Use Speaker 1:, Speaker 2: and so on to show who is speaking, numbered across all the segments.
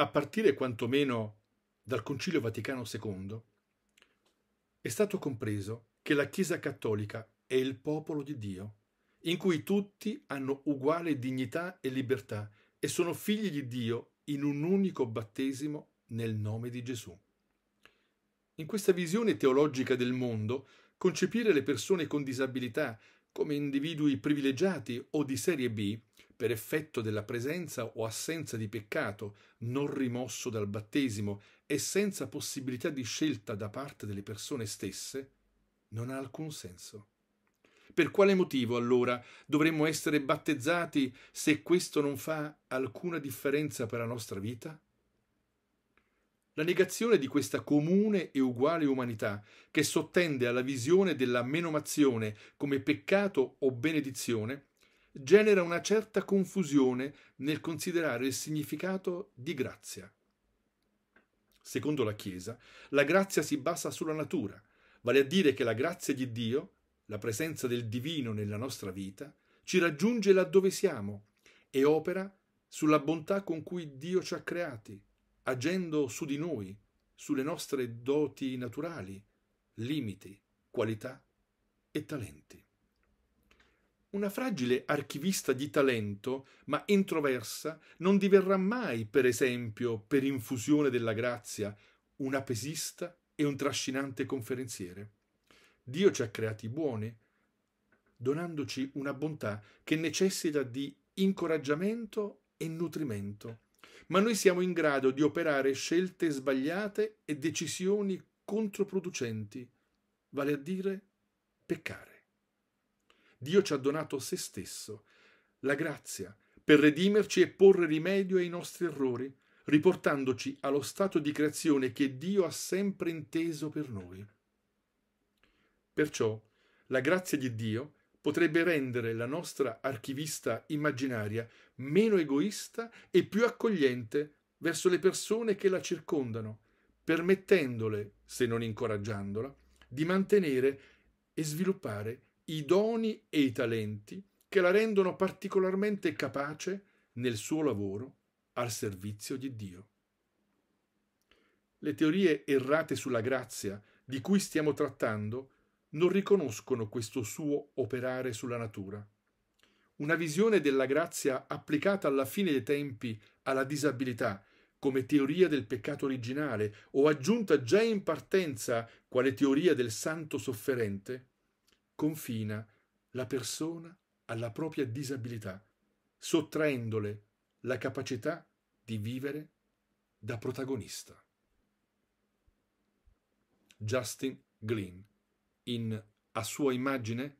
Speaker 1: a partire quantomeno dal Concilio Vaticano II, è stato compreso che la Chiesa cattolica è il popolo di Dio, in cui tutti hanno uguale dignità e libertà e sono figli di Dio in un unico battesimo nel nome di Gesù. In questa visione teologica del mondo, concepire le persone con disabilità come individui privilegiati o di serie B per effetto della presenza o assenza di peccato, non rimosso dal battesimo e senza possibilità di scelta da parte delle persone stesse, non ha alcun senso. Per quale motivo allora dovremmo essere battezzati se questo non fa alcuna differenza per la nostra vita? La negazione di questa comune e uguale umanità che sottende alla visione della menomazione come peccato o benedizione genera una certa confusione nel considerare il significato di grazia. Secondo la Chiesa, la grazia si basa sulla natura, vale a dire che la grazia di Dio, la presenza del divino nella nostra vita, ci raggiunge laddove siamo e opera sulla bontà con cui Dio ci ha creati, agendo su di noi, sulle nostre doti naturali, limiti, qualità e talenti. Una fragile archivista di talento, ma introversa, non diverrà mai, per esempio, per infusione della grazia, una pesista e un trascinante conferenziere. Dio ci ha creati buoni, donandoci una bontà che necessita di incoraggiamento e nutrimento. Ma noi siamo in grado di operare scelte sbagliate e decisioni controproducenti, vale a dire peccare. Dio ci ha donato se stesso, la grazia, per redimerci e porre rimedio ai nostri errori, riportandoci allo stato di creazione che Dio ha sempre inteso per noi. Perciò la grazia di Dio potrebbe rendere la nostra archivista immaginaria meno egoista e più accogliente verso le persone che la circondano, permettendole, se non incoraggiandola, di mantenere e sviluppare i doni e i talenti che la rendono particolarmente capace nel suo lavoro al servizio di Dio. Le teorie errate sulla grazia di cui stiamo trattando non riconoscono questo suo operare sulla natura. Una visione della grazia applicata alla fine dei tempi alla disabilità come teoria del peccato originale o aggiunta già in partenza quale teoria del santo sofferente confina la persona alla propria disabilità, sottraendole la capacità di vivere da protagonista. Justin Glynn in A sua immagine,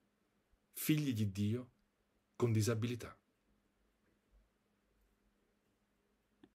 Speaker 1: figli di Dio con disabilità.